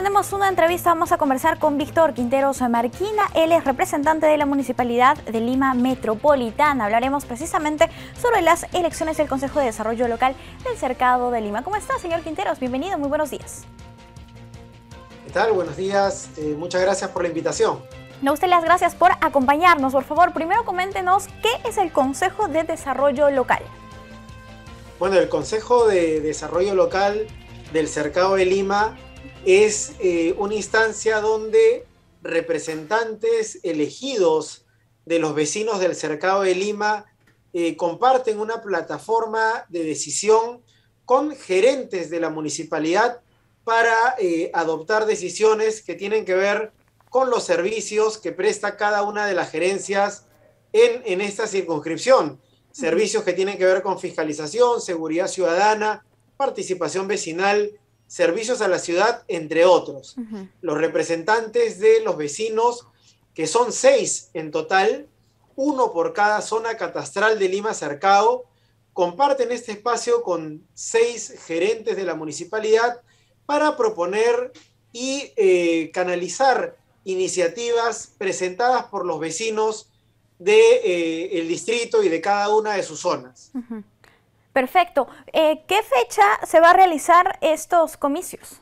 tenemos una entrevista, vamos a conversar con Víctor Quinteros Marquina, él es representante de la Municipalidad de Lima Metropolitana. Hablaremos precisamente sobre las elecciones del Consejo de Desarrollo Local del Cercado de Lima. ¿Cómo está, señor Quinteros? Bienvenido, muy buenos días. ¿Qué tal? Buenos días, eh, muchas gracias por la invitación. No, usted las gracias por acompañarnos. Por favor, primero coméntenos qué es el Consejo de Desarrollo Local. Bueno, el Consejo de Desarrollo Local del Cercado de Lima es eh, una instancia donde representantes elegidos de los vecinos del cercado de Lima eh, comparten una plataforma de decisión con gerentes de la municipalidad para eh, adoptar decisiones que tienen que ver con los servicios que presta cada una de las gerencias en, en esta circunscripción. Servicios que tienen que ver con fiscalización, seguridad ciudadana, participación vecinal servicios a la ciudad, entre otros. Los representantes de los vecinos, que son seis en total, uno por cada zona catastral de Lima Cercado, comparten este espacio con seis gerentes de la municipalidad para proponer y eh, canalizar iniciativas presentadas por los vecinos del de, eh, el distrito y de cada una de sus zonas. Perfecto. Eh, ¿Qué fecha se va a realizar estos comicios?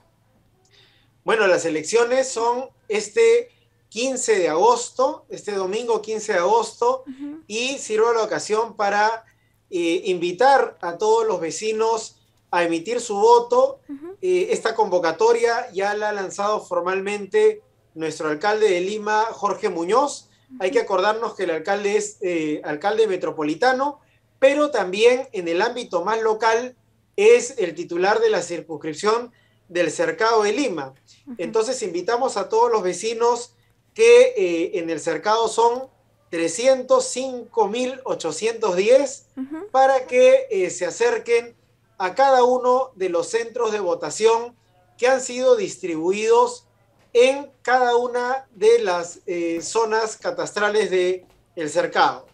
Bueno, las elecciones son este 15 de agosto, este domingo 15 de agosto, y sirve la ocasión para eh, invitar a todos los vecinos a emitir su voto. Eh, esta convocatoria ya la ha lanzado formalmente nuestro alcalde de Lima, Jorge Muñoz. Hay que acordarnos que el alcalde es alcalde metropolitano pero también en el ámbito más local es el titular de la circunscripción del Cercado de Lima. Entonces invitamos a todos los vecinos que eh, en el Cercado son 305.810 para que eh, se acerquen a cada uno de los centros de votación que han sido distribuidos en cada una de las eh, zonas catastrales del el Cercado.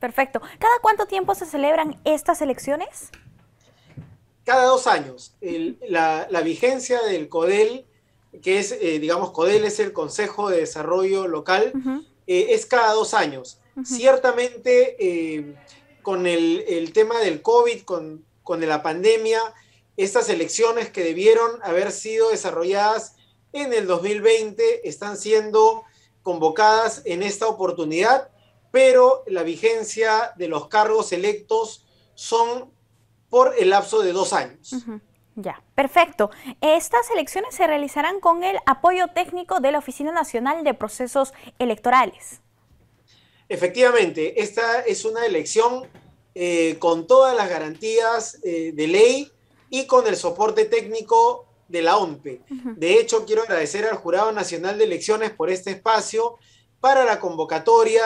Perfecto. ¿Cada cuánto tiempo se celebran estas elecciones? Cada dos años. la, vigencia del CODEL, que es, eh, digamos, CODEL es el Consejo de Desarrollo Local, eh, es cada dos años. Ciertamente, eh, con el, tema del COVID, con, con la pandemia, estas elecciones que debieron haber sido desarrolladas en el 2020 están siendo convocadas en esta oportunidad pero la vigencia de los cargos electos son por el lapso de dos años. Ya, perfecto. Estas elecciones se realizarán con el apoyo técnico de la Oficina Nacional de Procesos Electorales. Efectivamente, esta es una elección eh, con todas las garantías eh, de ley y con el soporte técnico de la OMPE. De hecho, quiero agradecer al Jurado Nacional de Elecciones por este espacio para la convocatoria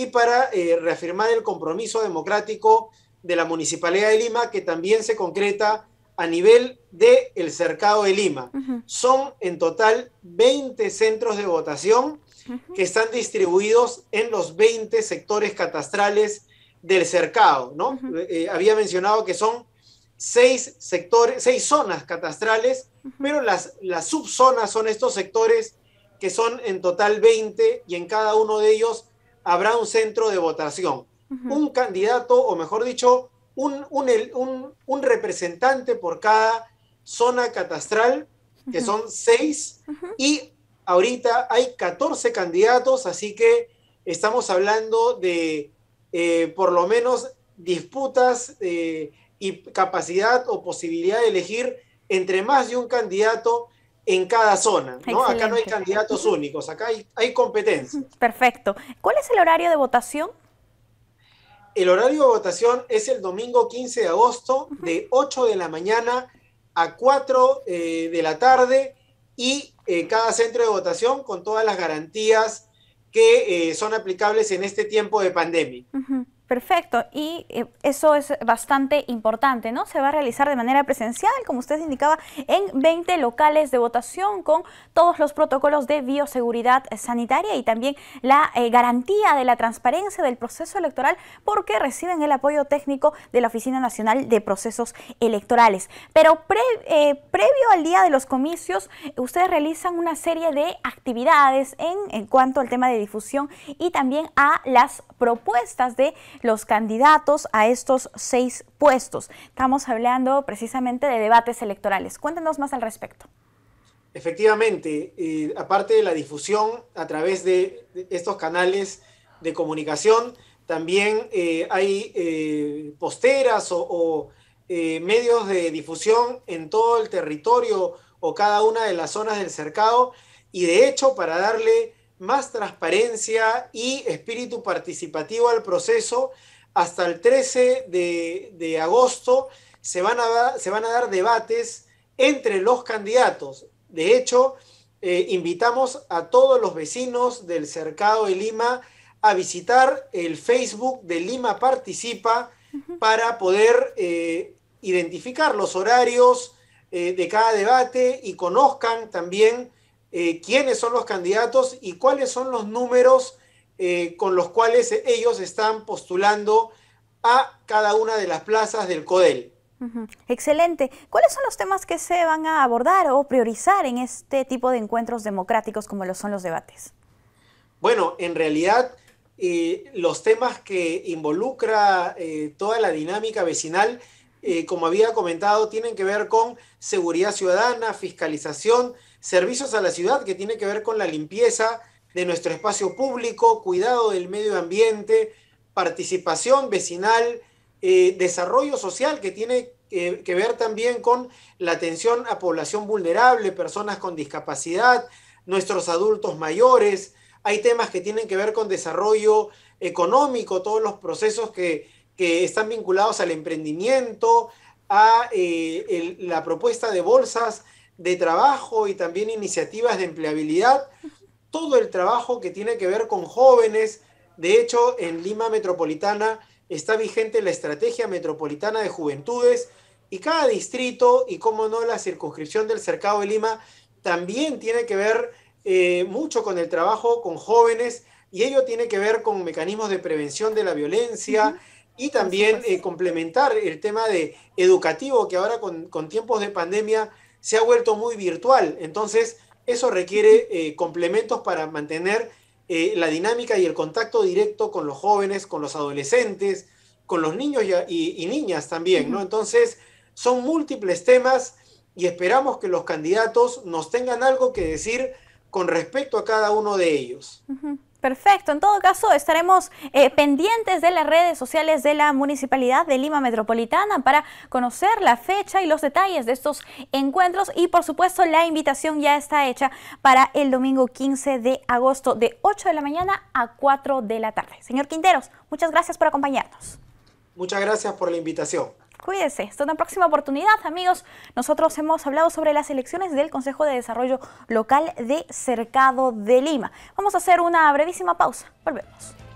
y para eh, reafirmar el compromiso democrático de la Municipalidad de Lima, que también se concreta a nivel del cercado de Lima. Son en total 20 centros de votación que están distribuidos en los 20 sectores catastrales del cercado. ¿no? Eh, eh, había mencionado que son seis sectores, seis zonas catastrales, pero las, las subzonas son estos sectores que son en total 20 y en cada uno de ellos habrá un centro de votación. Un candidato, o mejor dicho, un, representante por cada zona catastral, que son seis, y ahorita hay 14 candidatos, así que estamos hablando de eh, por lo menos disputas eh, y capacidad o posibilidad de elegir entre más de un candidato en cada zona. ¿no? Acá no hay candidatos únicos, acá hay, hay competencia. Perfecto. ¿Cuál es el horario de votación? El horario de votación es el domingo 15 de agosto de 8 de la mañana a 4 eh, de la tarde y eh, cada centro de votación con todas las garantías que eh, son aplicables en este tiempo de pandemia. Perfecto, y eh, eso es bastante importante, ¿no? Se va a realizar de manera presencial, como usted indicaba, en 20 locales de votación con todos los protocolos de bioseguridad sanitaria y también la eh, garantía de la transparencia del proceso electoral porque reciben el apoyo técnico de la Oficina Nacional de Procesos Electorales. Pero eh, previo al día de los comicios, ustedes realizan una serie de actividades en cuanto al tema de difusión y también a las propuestas de los candidatos a estos seis puestos. Estamos hablando precisamente de debates electorales. Cuéntenos más al respecto. Efectivamente, eh, aparte de la difusión a través de estos canales de comunicación, también eh, hay eh, posteras o, o medios de difusión en todo el territorio o cada una de las zonas del cercado. Y de hecho, para darle más transparencia y espíritu participativo al proceso. Hasta el 13 de, agosto se van, a, se van, a, dar debates entre los candidatos. De hecho, eh, invitamos a todos los vecinos del Cercado de Lima a visitar el Facebook de Lima Participa para poder eh, identificar los horarios eh, de cada debate y conozcan también eh, quiénes son los candidatos y cuáles son los números eh, con los cuales ellos están postulando a cada una de las plazas del CODEL. Excelente. ¿Cuáles son los temas que se van a abordar o priorizar en este tipo de encuentros democráticos como lo son los debates? Bueno, en realidad eh, los temas que involucra toda la dinámica vecinal, como había comentado, tienen que ver con seguridad ciudadana, fiscalización servicios a la ciudad que tiene que ver con la limpieza de nuestro espacio público, cuidado del medio ambiente, participación vecinal, eh, desarrollo social que tiene eh, que ver también con la atención a población vulnerable, personas con discapacidad, nuestros adultos mayores. Hay temas que tienen que ver con desarrollo económico, todos los procesos que, están vinculados al emprendimiento, a eh, la propuesta de bolsas de trabajo y también iniciativas de empleabilidad, todo el trabajo que tiene que ver con jóvenes. De hecho, en Lima Metropolitana está vigente la Estrategia Metropolitana de Juventudes y cada distrito y, como no, la circunscripción del Cercado de Lima también tiene que ver eh, mucho con el trabajo con jóvenes y ello tiene que ver con mecanismos de prevención de la violencia. y también eh, complementar el tema de educativo que ahora con, con, tiempos de pandemia se ha vuelto muy virtual. Entonces, eso requiere eh, complementos para mantener eh, la dinámica y el contacto directo con los jóvenes, con los adolescentes, con los niños y, niñas también, ¿no? Entonces, son múltiples temas y esperamos que los candidatos nos tengan algo que decir con respecto a cada uno de ellos. Perfecto, en todo caso estaremos eh, pendientes de las redes sociales de la Municipalidad de Lima Metropolitana para conocer la fecha y los detalles de estos encuentros y por supuesto la invitación ya está hecha para el domingo 15 de agosto de 8 de la mañana a 4 de la tarde. Señor Quinteros, muchas gracias por acompañarnos. Muchas gracias por la invitación. Cuídense. Hasta una próxima oportunidad, amigos. Nosotros hemos hablado sobre las elecciones del Consejo de Desarrollo Local de Cercado de Lima. Vamos a hacer una brevísima pausa. Volvemos.